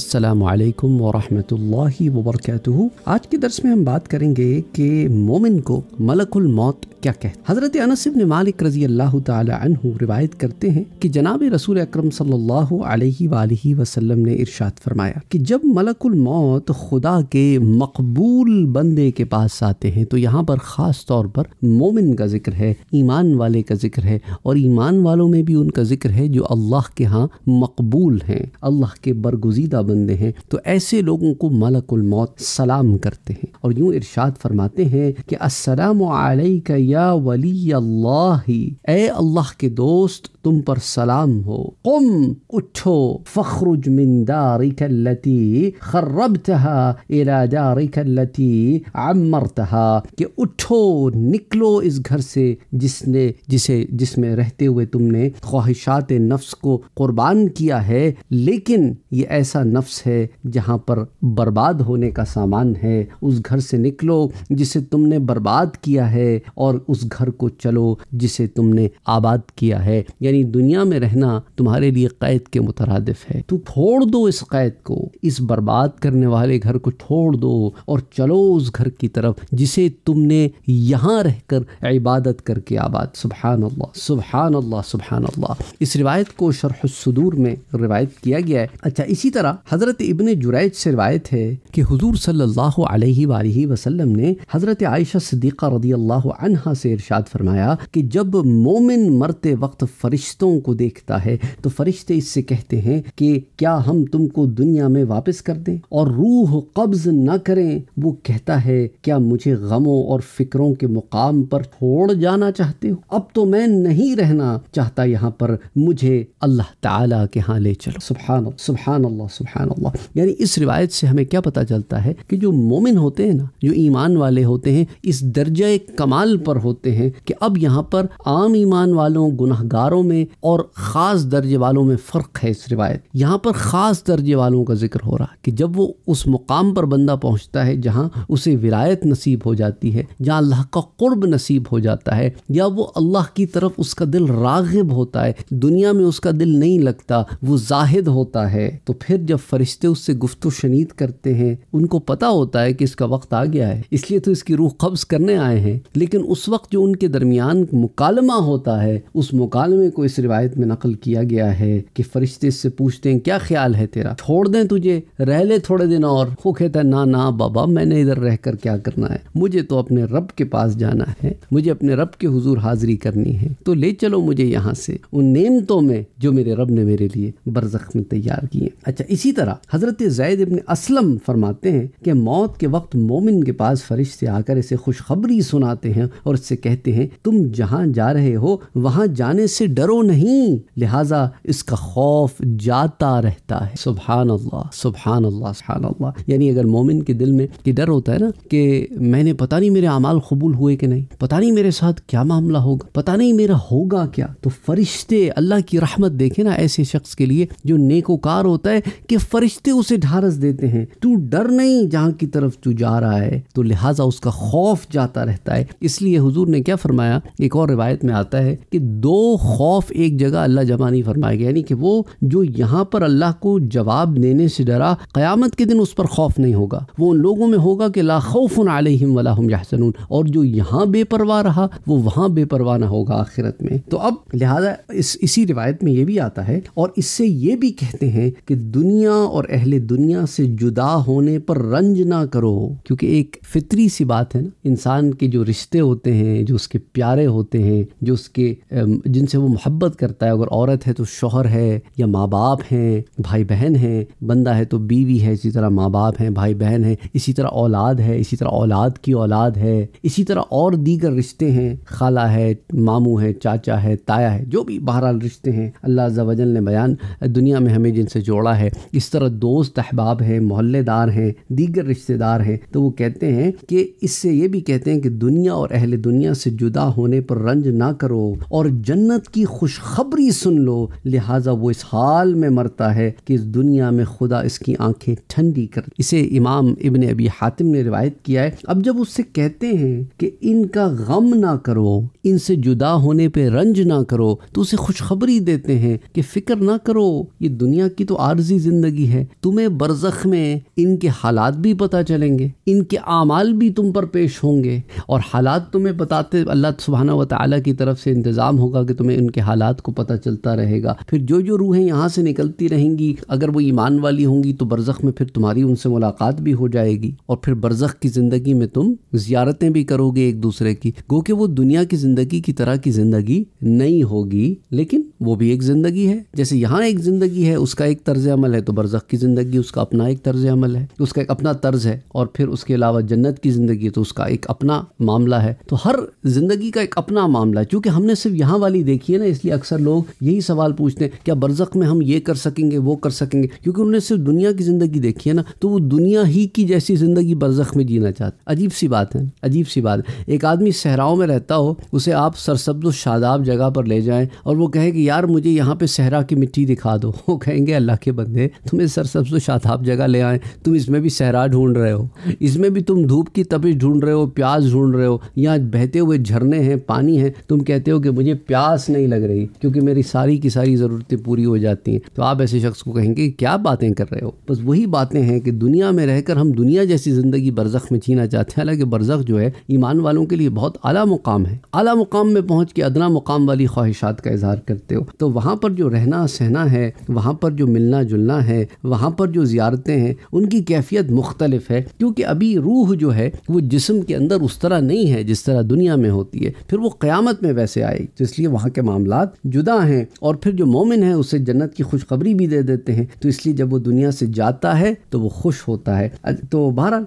अस्सलाम वरम्ह वरहमतुल्लाहि आज के दर्श में हम बात करेंगे कि मोमिन को मलकुल मौत क्या कहते हज़रत अनसिब ने मालिक रजी अल्लाह तु रिवायत करते हैं कि जनाब रसूल अक्रम अलैहि वसल्लम ने इरशाद फरमाया कि जब मलकुल मौत खुदा के मकबूल बंदे के पास आते हैं तो यहाँ पर ख़ास तौर पर मोमिन का जिक्र है ईमान वाले का जिक्र है और ईमान वालों में भी उनका जिक्र है जो अल्लाह के यहाँ मकबूल हैं अल्लाह के बरगुजीदा बंदे हैं तो ऐसे लोगों को मलकुल मौत सलाम करते हैं और यूं इरशाद फरमाते हैं कि असलम या वली अल्लाह अल्लाह के दोस्त तुम पर सलाम हो कुम उठो फखरुज मिंदारिकलती खर्रबतहा इरादारिकलती अमरतहा कि उठो निकलो इस घर से जिसने जिसे जिसमें रहते हुए तुमने ख्वाहिशात नफ्स को कुर्बान किया है लेकिन ये ऐसा नफ्स है जहाँ पर बर्बाद होने का सामान है उस घर से निकलो जिसे तुमने बर्बाद किया है और उस घर को चलो जिसे तुमने आबाद किया है यानी दुनिया में रहना तुम्हारे लिए कैद के मुतरदफ है तू फोड़ दो इस कैद को इस बर्बाद करने वाले घर को छोड़ दो और चलो उस घर की तरफ जिसे तुमने यहाँ रहकर इबादत करके आबाद सुबहान अल्लाह सुबहान अल्लाह सुबहान अल्लाह इस रिवायत को शरह सदूर में रिवायत किया गया है अच्छा इसी तरह हज़रत इबन जुरैज से रवायत है कि हजूर सल्ला वसलम ने हज़रत आयशा सदीक़ा रदी अल्लाह से इरशाद फरमाया कि जब मोमिन मरते वक्त फ़रिश्तों को देखता है तो फ़रिश्ते इससे कहते हैं कि क्या हम तुमको दुनिया में वापस कर दें और रूह कब्ज़ न करें वो कहता है क्या मुझे गमों और फ़िक्रों के मुकाम पर छोड़ जाना चाहते हो अब तो मैं नहीं रहना चाहता यहाँ पर मुझे अल्लाह ताला के यहाँ ले चलो सुबह सुबह अल्लाह सुबहान अल्लाह यानी इस रिवायत से हमें क्या पता चलता है कि जो मोमिन होते हैं ना जो ईमान वाले होते हैं इस दर्ज कमाल पर होते हैं कि अब यहाँ पर आम ईमान वालों गुनाहगारों में और ख़ास दर्जे वालों में फ़र्क है इस रिवायत यहाँ पर ख़ास दर्जे वालों का जिक्र हो रहा है कि जब वो उस मुकाम पर बंदा पहुँचता है जहाँ उसे विरायत नसीब हो जाती है जहाँ अल्लाह का कुर्ब नसीब हो जाता है या वो अल्लाह की तरफ उसका दिल रागिब होता है दुनिया में उसका दिल नहीं लगता वो जाहिद होता है तो फिर जब फरिश्ते उससे गुफ्त शनीद करते हैं उनको पता होता है कि इसका वक्त आ गया है इसलिए तो इसकी रूह कब्ज़ करने आए हैं लेकिन उस वक्त जो उनके दरमियान मुकालमा होता है उस मुकालमे को इस रिवायत में नकल किया गया है कि फरिश्ते इससे पूछते हैं क्या ख्याल है तेरा छोड़ दें तुझे रह ले थोड़े दिन और वो कहता है ना ना बाबा मैंने इधर रह कर क्या करना है मुझे तो अपने रब के पास जाना है मुझे अपने रब के हुजूर हाजिरी करनी है तो ले चलो मुझे यहाँ से उन नेमतों में जो मेरे रब ने मेरे लिए बरजख में तैयार किए अच्छा इसी इसी तरह हज़रत जैद इबन असलम फरमाते हैं कि मौत के वक्त मोमिन के पास फरिश्ते आकर इसे खुशखबरी सुनाते हैं और इससे कहते हैं तुम जहाँ जा रहे हो वहाँ जाने से डरो नहीं लिहाजा इसका खौफ जाता रहता है सुबहान अल्लाह सुबहान अल्लाह सुबहान अल्लाह यानी अगर मोमिन के दिल में ये डर होता है ना कि मैंने पता नहीं मेरे अमाल कबूल हुए कि नहीं पता नहीं मेरे साथ क्या मामला होगा पता नहीं मेरा होगा क्या तो फरिश्ते अल्लाह की रहमत देखे ना ऐसे शख्स के लिए जो नेकोकार होता है कि फरिश्ते उसे ढारस देते हैं तू डर नहीं जहां की तरफ तू जा रहा है तो लिहाजा उसका खौफ जाता रहता है इसलिए हुजूर ने क्या फरमाया एक और रिवायत में आता है कि दो खौफ एक जगह अल्लाह जमा नहीं फरमाया गया यानी कि वो जो यहाँ पर अल्लाह को जवाब देने से डरा क्यामत के दिन उस पर खौफ नहीं होगा वो उन लोगों में होगा कि ला खौफन आलिम वलाहम और जो यहाँ बेपरवाह रहा वो वहाँ बेपरवाह ना होगा आखिरत में तो अब लिहाजा इस इसी रिवायत में ये भी आता है और इससे ये भी कहते हैं कि दुनिया दुनिया और अहले दुनिया से जुदा होने पर रंज ना करो क्योंकि एक फितरी सी बात है ना इंसान के जो रिश्ते होते हैं जो उसके प्यारे होते हैं जो उसके जिनसे वो मोहब्बत करता है अगर औरत है तो शोहर है या माँ बाप हैं भाई बहन हैं बंदा है तो बीवी है इसी तरह माँ बाप हैं भाई बहन हैं इसी तरह औलाद है इसी तरह औलाद की औलाद है इसी तरह और दीगर रिश्ते हैं खाला है मामू है चाचा है ताया है जो भी बहरहाल रिश्ते हैं अल्लाह वजल ने बयान दुनिया में हमें जिनसे जोड़ा है इस तरह दोस्त अहबाब हैं मोहल्लेदार हैं दीगर रिश्तेदार हैं तो वो कहते हैं कि इससे ये भी कहते हैं कि दुनिया और अहल दुनिया से जुदा होने पर रंज ना करो और जन्नत की खुशखबरी सुन लो लिहाजा वो इस हाल में मरता है कि इस दुनिया में खुदा इसकी आंखें ठंडी कर इसे इमाम इबन अबी हातिम ने रिवायत किया है अब जब उससे कहते हैं कि इनका गम ना करो इनसे जुदा होने पर रंज ना करो तो उसे खुशखबरी देते हैं कि फ़िक्र ना करो ये दुनिया की तो आर्जी जिंदगी ज़िंदगी है तुम्हें बरज़ख में इनके हालात भी पता चलेंगे इनके आमाल भी तुम पर पेश होंगे और हालात तुम्हें बताते अल्लाह सुबहाना व ताली की तरफ से इंतज़ाम होगा कि तुम्हें उनके हालात को पता चलता रहेगा फिर जो जो रूहें यहाँ से निकलती रहेंगी अगर वो ईमान वाली होंगी तो बरज़ख में फिर तुम्हारी उनसे मुलाकात भी हो जाएगी और फिर बरज़ख की ज़िंदगी में तुम ज़्यारतें भी करोगे एक दूसरे की गो कि वो दुनिया की ज़िंदगी की तरह की ज़िंदगी नहीं होगी लेकिन वो भी एक ज़िंदगी है जैसे यहाँ एक ज़िंदगी है उसका एक तर्ज अमल है तो बरज़ख की ज़िंदगी उसका अपना एक तर्ज अमल है उसका एक अपना तर्ज है और फिर उसके अलावा जन्नत की ज़िंदगी है तो उसका एक अपना मामला है तो हर ज़िंदगी का एक अपना मामला है चूँकि हमने सिर्फ यहाँ वाली देखी है ना इसलिए अक्सर लोग यही सवाल पूछते हैं क्या बरज़ख में हम ये कर सकेंगे वो कर सकेंगे क्योंकि उन्होंने सिर्फ दुनिया की ज़िंदगी देखी है ना तो वो दुनिया ही की जैसी ज़िंदगी बरज़ख में जीना चाहते अजीब सी बात है अजीब सी बात एक आदमी सहराओं में रहता हो उसे आप सरसब्द शादाब जगह पर ले जाएँ और वो कहे कि यार मुझे यहाँ पे सहरा की मिट्टी दिखा दो वो कहेंगे अल्लाह के बंदे तुम्हें सर तो शादाब जगह ले आए तुम इसमें भी सहरा ढूंढ रहे हो इसमें भी तुम धूप की तपिश ढूंढ रहे हो प्यास ढूंढ रहे हो यहाँ बहते हुए झरने हैं पानी है तुम कहते हो कि मुझे प्यास नहीं लग रही क्योंकि मेरी सारी की सारी ज़रूरतें पूरी हो जाती हैं तो आप ऐसे शख्स को कहेंगे क्या बातें कर रहे हो बस वही बातें हैं कि दुनिया में रहकर हम दुनिया जैसी ज़िंदगी बरज़ख में जीना चाहते हैं हालांकि बरज़ख जो है ईमान वालों के लिए बहुत अला मुकाम है अला मुकाम में पहुँच के अदना मुकाम वाली ख्वाहिशात का इजहार करते हो हो तो वहाँ पर जो रहना सहना है वहाँ पर जो मिलना जुलना है वहाँ पर जो ज़्यारतें हैं उनकी कैफियत मुख्तलिफ है क्योंकि अभी रूह जो है वो जिसम के अंदर उस तरह नहीं है जिस तरह दुनिया में होती है फिर वो क़्यामत में वैसे आए तो इसलिए वहाँ के मामला जुदा हैं और फिर जो मोमिन है उसे जन्नत की खुशखबरी भी दे देते हैं तो इसलिए जब वो दुनिया से जाता है तो वो खुश होता है तो बहर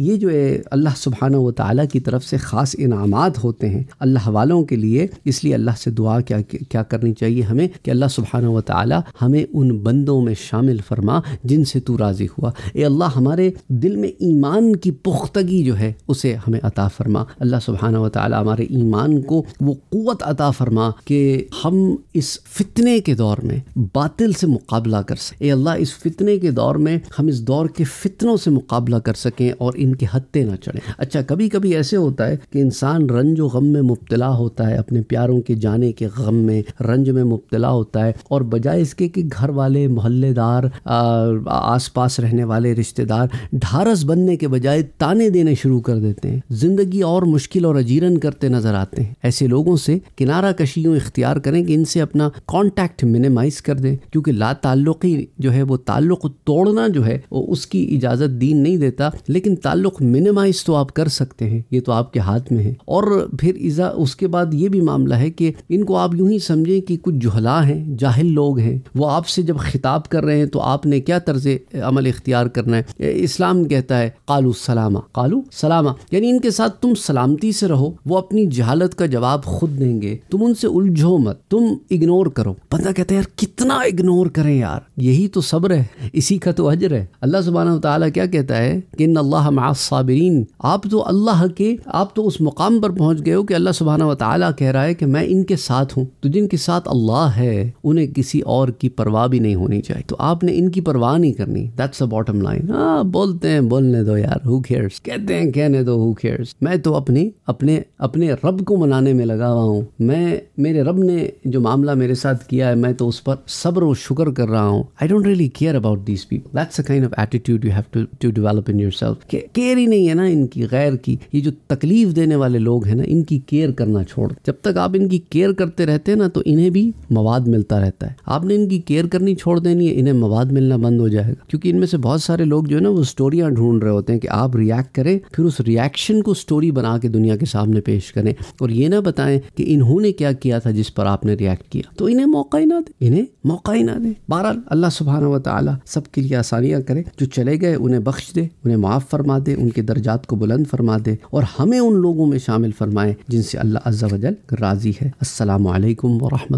ये जो है अल्लाह सुबहाना व ताली की तरफ से ख़ास इनामत होते हैं अल्लाह वालों के लिए इसलिए अल्लाह से दुआ क्या क्या करनी चाहिए हमें कि अल्लाह सुबहाना व ताली हमें उन बंदों में शामिल फरमा जिनसे तू राज़ी हुआ ए अल्लाह हमारे दिल में ईमान की पुख्तगी जो है उसे हमें अता फरमा अल्लाह सुबहाना व ताली हमारे ईमान को वो क़वत अता फरमा कि हम इस फितने के दौर में बातिल से मुकाबला कर सकें ए अल्लाह इस फितने के दौर में हम इस दौर के फितनों से मुकाबला कर सकें और इनके हत्ते ना चढ़ें अच्छा कभी कभी ऐसे होता है कि इंसान रंज गम में मुबतला होता है अपने प्यारों के जाने के गम में रंज गंज में मुबतला होता है और बजाय इसके कि घर वाले मोहल्लेदार आसपास रहने वाले रिश्तेदार ढारस बनने के बजाय ताने देने शुरू कर देते हैं ज़िंदगी और मुश्किल और अजीरन करते नज़र आते हैं ऐसे लोगों से किनारा कशियों इख्तियार करें कि इनसे अपना कॉन्टैक्ट मिनिमाइज कर दें क्योंकि लाताल्लुकी जो है वो ताल्लुक तोड़ना जो है वो उसकी इजाज़त दीन नहीं देता लेकिन ताल्लुक मिनिमाइज तो आप कर सकते हैं ये तो आपके हाथ में है और फिर इजा उसके बाद ये भी मामला है कि इनको आप यूं ही समझें कि कुछ जुहला हैं जाहिल लोग हैं वो आपसे जब खिताब कर रहे हैं तो आपने क्या तर्ज अमल इख्तियार करना है इस्लाम कहता है कालू सलामा कालू सलामा यानी इनके साथ तुम सलामती से रहो वो अपनी जहालत का जवाब खुद देंगे तुम उनसे उलझो मत तुम इग्नोर करो बंदा कहता है यार कितना इग्नोर करें यार यही तो सब्र है इसी का तो अजर है अल्लाह सुबहाना तला क्या कहता है कि इन अल्लाह साबिरीन आप तो अल्लाह के आप तो उस मुकाम पर पहुंच गए हो कि अल्लाह सुबहाना वाली कह रहा है कि मैं इनके साथ हूँ तो जिनके साथ साथ अल्लाह है उन्हें किसी और की परवाह भी नहीं होनी चाहिए तो आपने इनकी परवाह नहीं करनी दैट्स अ बॉटम लाइन हाँ बोलते हैं बोलने दो यार हु केयर्स कहते हैं कहने दो हु केयर्स मैं तो अपनी अपने अपने रब को मनाने में लगा हुआ हूँ मैं मेरे रब ने जो मामला मेरे साथ किया है मैं तो उस पर सब्र व शुक्र कर रहा हूँ I don't really care about this people that's a kind of attitude you have to to develop in your self care ही नहीं है ना इनकी गैर की ये जो तकलीफ देने वाले लोग हैं ना इनकी केयर करना छोड़ जब तक आप इनकी केयर करते रहते हैं ना तो इन्हें इन्हें भी मवाद मिलता रहता है आपने इनकी केयर करनी छोड़ देनी है इन्हें मवाद मिलना बंद हो जाएगा क्योंकि इनमें से बहुत सारे लोग जो है ना वो स्टोरियाँ ढूंढ रहे होते हैं कि आप रिएक्ट करें फिर उस रिएक्शन को स्टोरी बना के दुनिया के सामने पेश करें और ये ना बताएं कि इन्होंने क्या किया था जिस पर आपने रिएक्ट किया तो इन्हें मौका ही ना दे इन्हें मौका ही ना दे बहरहाल अल्लाह सुबहाना वाली ताली सबके लिए आसानियाँ करें जो चले गए उन्हें बख्श दे उन्हें माफ़ फरमा दे उनके दर्जात को बुलंद फरमा दे और हमें उन लोगों में शामिल फरमाएं जिनसे अल्लाह अज्जा वजल राज़ी है असलकम वरहमत